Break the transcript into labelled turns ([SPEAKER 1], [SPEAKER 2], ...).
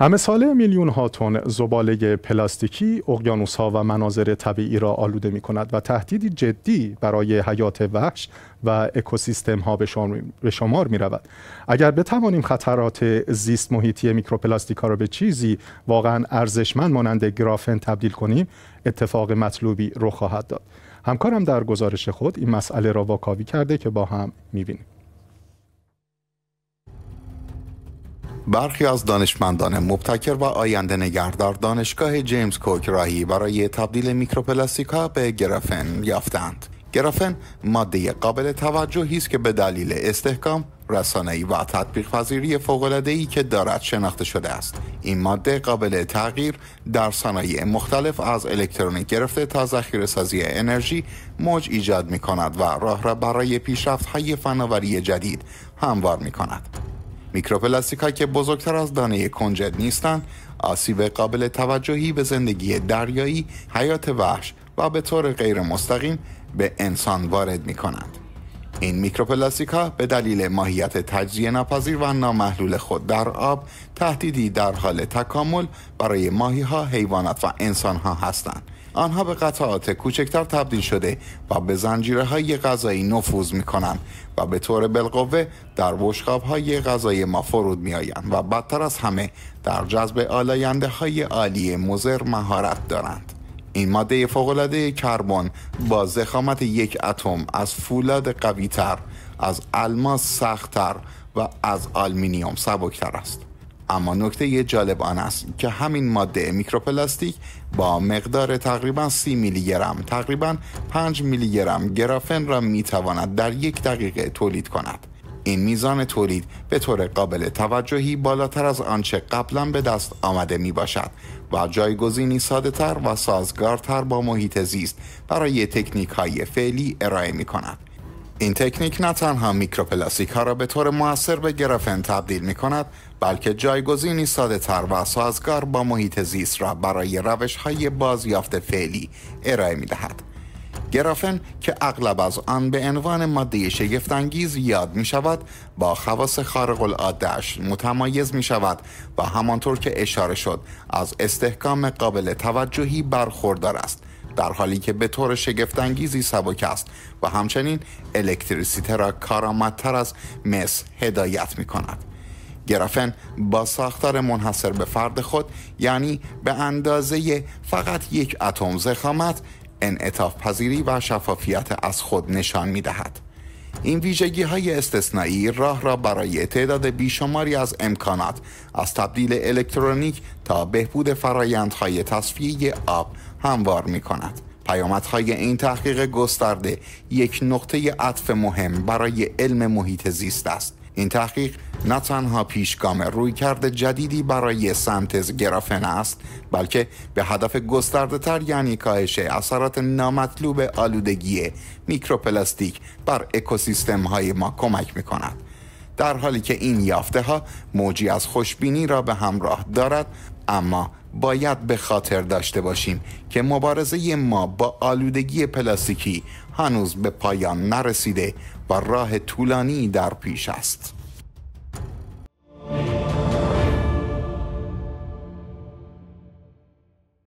[SPEAKER 1] همه میلیون ها تن زباله پلاستیکی اقیانوس ها و مناظر طبیعی را آلوده می کند و تهدیدی جدی برای حیات وحش و اکوسیستم ها به شمار می رود. اگر بتوانیم خطرات زیست محیطی میکروپلاستیک ها را به چیزی واقعا ارزشمند مانند گرافن تبدیل کنیم اتفاق مطلوبی رخ خواهد داد. همکارم در گزارش خود این مسئله را واکاوی کرده که با هم می بینیم.
[SPEAKER 2] برخی از دانشمندان مبتکر و آینده نگر دانشگاه جیمز کوک راهی برای تبدیل میکروپلاستیک به گرافن یافتند. گرافن ماده قابل توجهی است که به دلیل استحکام رسانه و تطبیق پذیری فوق‌العاده‌ای که دارد شناخته شده است. این ماده قابل تغییر در صنایع مختلف از الکترونیک گرفته تا سازی انرژی موج ایجاد می کند و راه را برای پیشرفت های فناوری جدید هموار می کند. میکروپلاستیک ها که بزرگتر از دانه کنجد نیستند آسیب قابل توجهی به زندگی دریایی حیات وحش و به طور غیر مستقیم به انسان وارد می کنند. این میکروپلاستیک ها به دلیل ماهیت تجزیه ناپذیر و نامحلول خود در آب تهدیدی در حال تکامل برای ماهی ها، حیوانات و انسان ها هستند. آنها به قطعات کوچکتر تبدیل شده و به زنجیره های غذایی نفوذ می کنند و به طور بالقوه در بشقاب های غذای ما فرود می آیند و بدتر از همه در جذب آلاینده های عالی مزر مهارت دارند. این ماده فوقالعاده کربن با زخامت یک اتم از فولاد قوی تر، از الماس تر و از آلمینیوم سبکتر است اما نکته جالب آن است که همین ماده میکروپلاستیک با مقدار تقریبا 30 میلی گرم تقریبا 5 میلی گرم گرافن را میتواند در یک دقیقه تولید کند این میزان تولید به طور قابل توجهی بالاتر از آنچه قبلا به دست آمده می باشد و جایگزینی ساده تر و سازگارتر با محیط زیست برای تکنیک های فعلی ارائه می کند. این تکنیک نه تنها میکروپلاستیک ها را به طور موثر به گرافن تبدیل می کند بلکه جایگزینی ساده تر و سازگار با محیط زیست را برای روش های بازیافت فعلی ارائه می دهد. گرافن که اغلب از آن به عنوان ماده شگفتانگیز یاد می شود با خواص خارق العادهش متمایز می شود و همانطور که اشاره شد از استحکام قابل توجهی برخوردار است در حالی که به طور شگفتانگیزی سبک است و همچنین الکتریسیته را کارآمدتر از مس هدایت می کند. گرافن با ساختار منحصر به فرد خود یعنی به اندازه فقط یک اتم زخامت انعطاف پذیری و شفافیت از خود نشان می دهد. این ویژگی های استثنایی راه را برای تعداد بیشماری از امکانات از تبدیل الکترونیک تا بهبود فرایندهای تصفیه آب هموار می کند. پیامدهای این تحقیق گسترده یک نقطه عطف مهم برای علم محیط زیست است این تحقیق نه تنها پیشگام روی کرده جدیدی برای سنتز گرافن است بلکه به هدف گسترده تر یعنی کاهش اثرات نامطلوب آلودگی میکروپلاستیک بر اکوسیستم های ما کمک می کند. در حالی که این یافته ها موجی از خوشبینی را به همراه دارد اما باید به خاطر داشته باشیم که مبارزه ما با آلودگی پلاستیکی هنوز به پایان نرسیده و راه طولانی در پیش است.